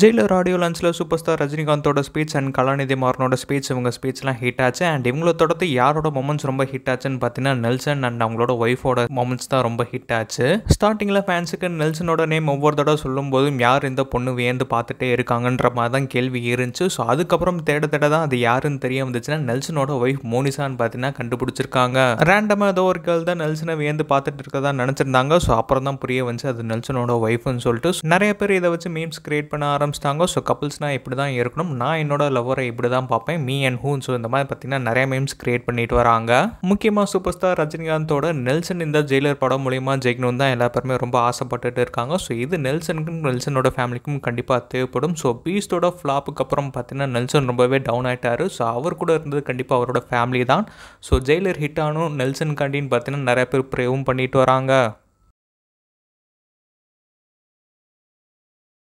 Jailer audio லான்ச்சில் super star ரஜினிகாந்தோட speech and Kalanithi மாறனோட ஸ்பீச் இவங்க ஸ்பீச்லாம் ஹிட் ஆச்சு அண்ட் இவங்களை தொடர்ந்து யாரோட மொமெண்ட்ஸ் ரொம்ப ஹிட் ஆச்சுன்னு பார்த்தீங்கன்னா நெல்சன் அண்ட் அவங்களோட ஒய்ஃபோட மொமெண்ட்ஸ் தான் ரொம்ப ஹிட் ஆச்சு ஸ்டார்டிங்கில் ஃபேன்ஸுக்கு நெல்சனோட நேம் ஒவ்வொரு தடவை சொல்லும் போதும் யார் இந்த பொண்ணு வியந்து பார்த்துட்டே இருக்காங்கன்ற மாதிரி தான் கேள்வி இருந்துச்சு ஸோ அதுக்கப்புறம் தேட தேட தான் அது யாருன்னு தெரிய வந்துச்சுன்னா நெல்சனோட ஒய்ஃப் மோனிசான்னு பார்த்தீங்கன்னா கண்டுபிடிச்சிருக்காங்க ரேண்டமாக ஏதோ ஒரு கேள் தான் நெல்சனை வியந்து பார்த்துட்டு இருக்கதான் நினச்சிருந்தாங்க ஸோ அப்புறம் தான் புரிய வந்துச்சு அது நெல்சனோட ஒய்ஃப்னு சொல்லிட்டு நிறைய பேர் இதை வச்சு மீம்ஸ் கிரியேட் பண்ண ஆரம்பிச்சு ஆரம்பிச்சிட்டாங்க ஸோ கப்புள்ஸ்னால் இப்படி தான் இருக்கணும் நான் என்னோட லவ்வரை இப்படி தான் பார்ப்பேன் மீ அண்ட் ஹூன் ஸோ இந்த மாதிரி பார்த்தீங்கன்னா நிறைய மீம்ஸ் கிரியேட் பண்ணிட்டு வராங்க முக்கியமாக சூப்பர் ஸ்டார் ரஜினிகாந்தோட நெல்சன் இந்த ஜெயிலர் படம் மூலிமா ஜெயிக்கணும் தான் எல்லாருமே ரொம்ப ஆசைப்பட்டுட்டு இருக்காங்க ஸோ இது நெல்சனுக்கும் நெல்சனோட ஃபேமிலிக்கும் கண்டிப்பாக தேவைப்படும் ஸோ பீஸ்டோட ஃப்ளாப்புக்கு அப்புறம் பார்த்தீங்கன்னா நெல்சன் ரொம்பவே டவுன் ஆகிட்டாரு ஸோ அவர் கூட இருந்தது கண்டிப்பாக அவரோட ஃபேமிலி தான் ஸோ ஜெயிலர் ஹிட்டானும் நெல்சன் கண்டின்னு பார்த்தீங்கன்னா நிறைய பேர் ப்ரேவும் பண்ணிட்டு வராங்க